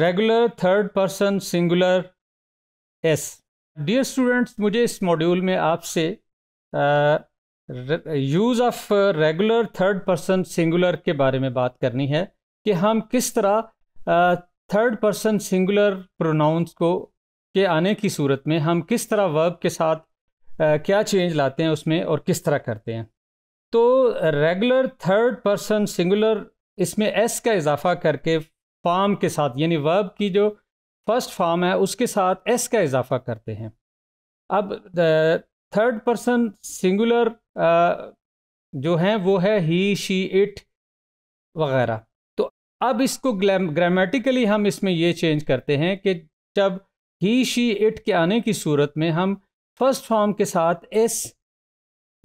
regular third person singular s dear students मुझे इस module में आपसे use of regular third person singular के बारे में बात करनी है कि हम किस तरह थर्ड पर्सन सिंगुलर प्रोनाउंस को के आने की सूरत में हम किस तरह वर्ब के साथ आ, क्या चेंज लाते हैं उसमें और किस तरह करते हैं तो रेगुलर थर्ड पर्सन सिंगुलर इसमें एस का इजाफा करके फॉर्म के साथ यानी वर्ब की जो फर्स्ट फॉर्म है उसके साथ एस का इजाफा करते हैं अब थर्ड पर्सन सिंगुलर जो हैं वो है ही शी इट वगैरह तो अब इसको ग्रामेटिकली हम इसमें ये चेंज करते हैं कि जब ही शी इट के आने की सूरत में हम फर्स्ट फॉर्म के साथ एस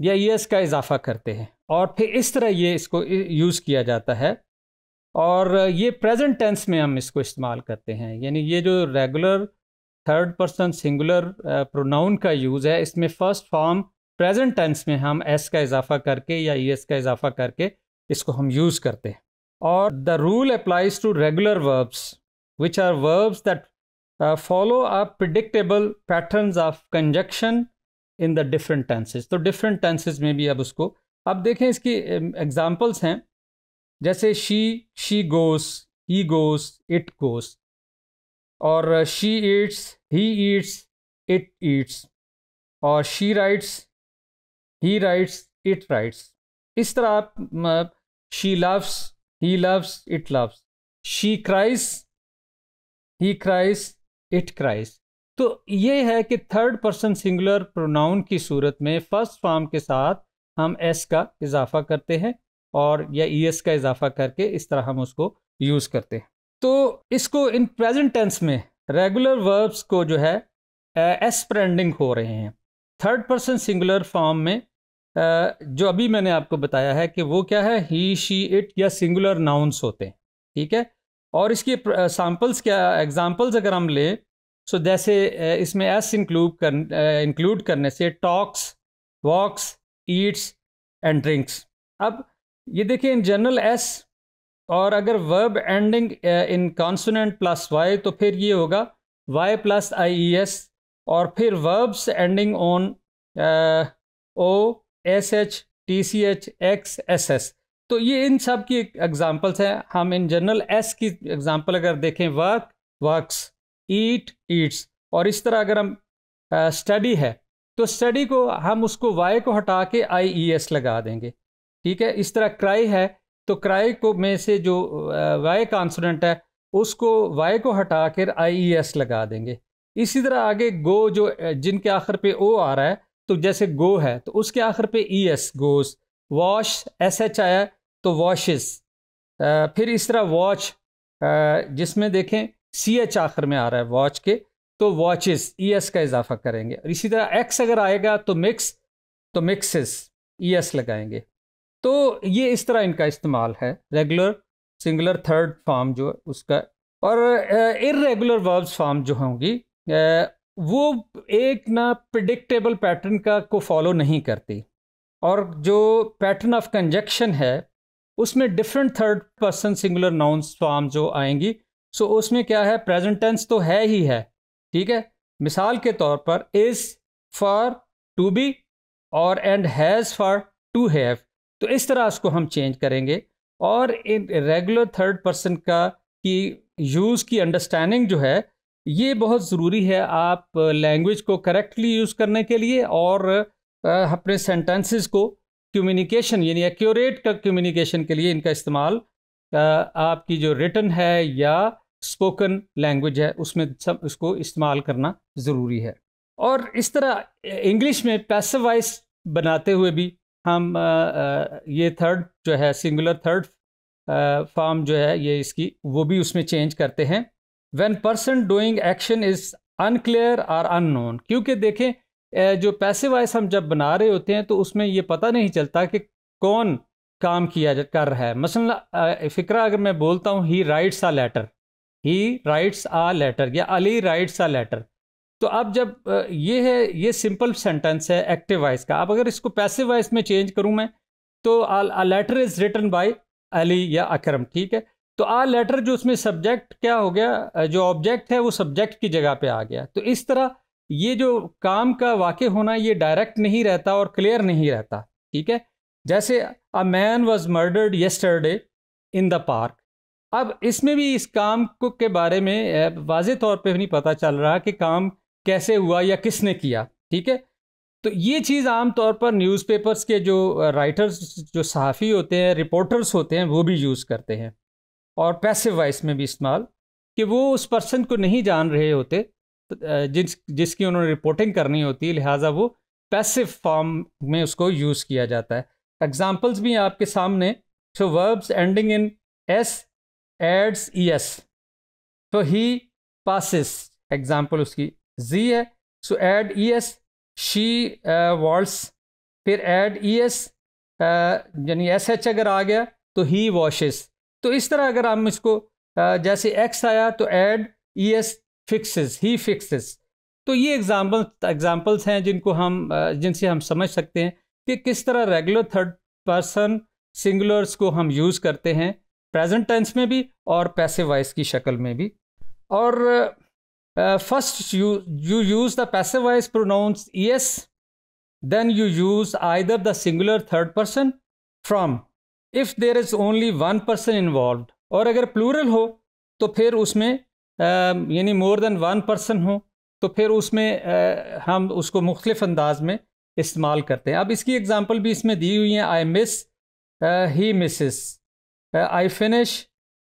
या यस का इजाफा करते हैं और फिर इस तरह ये इसको यूज़ किया जाता है और ये प्रेजेंट टेंस में हम इसको इस्तेमाल करते हैं यानी ये जो regular third person singular pronoun का यूज़ है इसमें फर्स्ट फॉर्म प्रेजेंट टेंस में हम एस का इजाफा करके या ई एस का इजाफा करके इसको हम यूज़ करते हैं और the rule applies to regular verbs which are verbs that follow a predictable pattern of conjunction in the different tenses तो डिफरेंट टेंसेज में भी अब उसको अब देखें इसकी एग्जाम्पल्स um, हैं जैसे she she goes he goes it goes और she eats he eats it eats और she writes he writes it writes इस तरह आप she loves he loves it loves she cries he cries it cries तो ये है कि third person singular pronoun की सूरत में फर्स्ट फॉर्म के साथ हम एस का इजाफा करते हैं और या ई e का इजाफा करके इस तरह हम उसको यूज़ करते हैं तो इसको इन प्रेजेंट टेंस में रेगुलर वर्ब्स को जो है एस प्रेंडिंग हो रहे हैं थर्ड पर्सन सिंगुलर फॉर्म में जो अभी मैंने आपको बताया है कि वो क्या है ही शी इट या सिंगुलर नाउंस होते हैं ठीक है और इसके सैम्पल्स क्या एग्जांपल्स अगर हम लें सो जैसे इसमें एस इंक्लूड कर इंक्लूड करने से talks walks eats and drinks अब ये देखिए इन जनरल एस और अगर verb ending in consonant plus Y तो फिर ये होगा Y plus I E S और फिर verbs ending on O S H T C H X S S तो ये इन सब की एग्जांपल्स हैं हम इन जनरल एस की एग्जांपल अगर देखें वर्क वर्क्स ईट ईट्स और इस तरह अगर हम स्टडी uh, है तो स्टडी को हम उसको वाई को हटा के आई ई एस लगा देंगे ठीक है इस तरह क्राई है तो क्राई को में से जो वाई कॉन्सोनेंट है उसको वाई को हटा कर आई ई एस लगा देंगे इसी तरह आगे गो जो जिनके आखिर पे ओ आ रहा है तो जैसे गो है तो उसके आखिर पे E S goes wash S H आया तो वॉशिस फिर इस तरह वॉच जिसमें देखें सी एच आखिर में आ रहा है वॉच के तो वॉचिस ई एस का इजाफा करेंगे और इसी तरह एक्स अगर आएगा तो मिक्स तो मिक्सिस ई एस लगाएंगे तो ये इस तरह इनका इस्तेमाल है रेगुलर सिंगुलर थर्ड फॉर्म जो है उसका और इरेगुलर वर्ब्स फॉर्म जो होंगी वो एक ना प्रडिक्टेबल पैटर्न का को फॉलो नहीं करती और जो पैटर्न ऑफ कंजक्शन है उसमें different third person singular noun form जो आएंगी सो उसमें क्या है प्रेजेंट टेंस तो है ही है ठीक है मिसाल के तौर पर इज फॉर टू बी और and has for to have तो इस तरह उसको हम चेंज करेंगे और इन रेगुलर थर्ड पर्सन का की यूज़ की अंडरस्टैंडिंग जो है ये बहुत ज़रूरी है आप लैंग्वेज को करेक्टली यूज़ करने के लिए और अपने सेंटेंसेस को कम्युनिकेशन यानी एक्यूरेट का कम्युनिकेशन के लिए इनका इस्तेमाल आपकी जो रिटर्न है या स्पोकन लैंग्वेज है उसमें सब उसको इस्तेमाल करना ज़रूरी है और इस तरह इंग्लिश में पैसिवाइज बनाते हुए भी हम ये थर्ड जो है सिंगुलर थर्ड फॉर्म जो है ये इसकी वो भी उसमें चेंज करते हैं when person doing action is unclear और अननोन क्योंकि देखें जो पैसे वाइस हम जब बना रहे होते हैं तो उसमें ये पता नहीं चलता कि कौन काम किया कर रहा है मसला फ़िक्रा अगर मैं बोलता हूँ he writes a letter he writes a letter या अली राइट्स आ लेटर तो अब जब ये है ये सिंपल सेंटेंस है एक्टिव वॉइस का अब अगर इसको पैसिव वॉइस में चेंज करूँ मैं तो a letter is written by Ali या अकरम ठीक है तो आ लेटर जो उसमें सब्जेक्ट क्या हो गया जो ऑब्जेक्ट है वो सब्जेक्ट की जगह पे आ गया तो इस तरह ये जो काम का वाक़ होना ये डायरेक्ट नहीं रहता और क्लियर नहीं रहता ठीक है जैसे a man was murdered yesterday in the park अब इसमें भी इस काम को के बारे में वाज तौर पे नहीं पता चल रहा कि काम कैसे हुआ या किसने किया ठीक है तो ये चीज़ आम तौर पर न्यूज़पेपर्स के जो राइटर्स जो सहाफ़ी होते हैं रिपोर्टर्स होते हैं वो भी यूज़ करते हैं और पैसिव वॉइस में भी इस्तेमाल कि वो उस पर्सन को नहीं जान रहे होते तो, जिस जिसकी उन्होंने रिपोर्टिंग करनी होती है लिहाजा वो पैसिव फॉर्म में उसको यूज़ किया जाता है एग्जाम्पल्स भी आपके सामने so verbs ending in S adds E S तो ही पासिस एग्ज़ाम्पल उसकी जी है so add E S she walls फिर एड ई एस यानी एस एच अगर आ गया तो ही वॉशेस तो इस तरह अगर हम इसको uh, जैसे एक्स आया तो add E S fixes he fixes तो ये एग्जाम्पल एग्जाम्पल्स हैं जिनको हम uh, जिनसे हम समझ सकते हैं कि किस तरह रेगुलर थर्ड पर्सन सिंगुलर्स को हम यूज़ करते हैं प्रेजेंट टेंस में भी और पैसे वाइस की शक्ल में भी और uh, first you you use the पैसे wise pronounce yes then you use either the singular third person from if there is only one person involve और अगर प्लूरल हो तो फिर उसमें uh, यानी मोर देन वन पर्सन हो तो फिर उसमें uh, हम उसको मुख्तफ अंदाज में इस्तेमाल करते हैं अब इसकी एग्जाम्पल भी इसमें दी हुई हैं I miss he misses I finish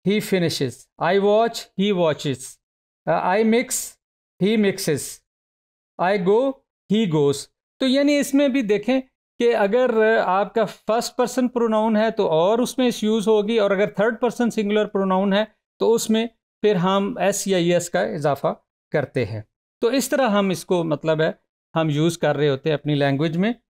he finishes I watch he watches I mix he mixes I go he goes तो यानी इसमें भी देखें कि अगर uh, आपका फर्स्ट पर्सन प्रोनाउन है तो और उसमें इस यूज़ होगी और अगर थर्ड पर्सन सिंगुलर प्रोनाउन है तो उसमें फिर हम एस या एस का इजाफा करते हैं तो इस तरह हम इसको मतलब है हम यूज़ कर रहे होते हैं अपनी लैंग्वेज में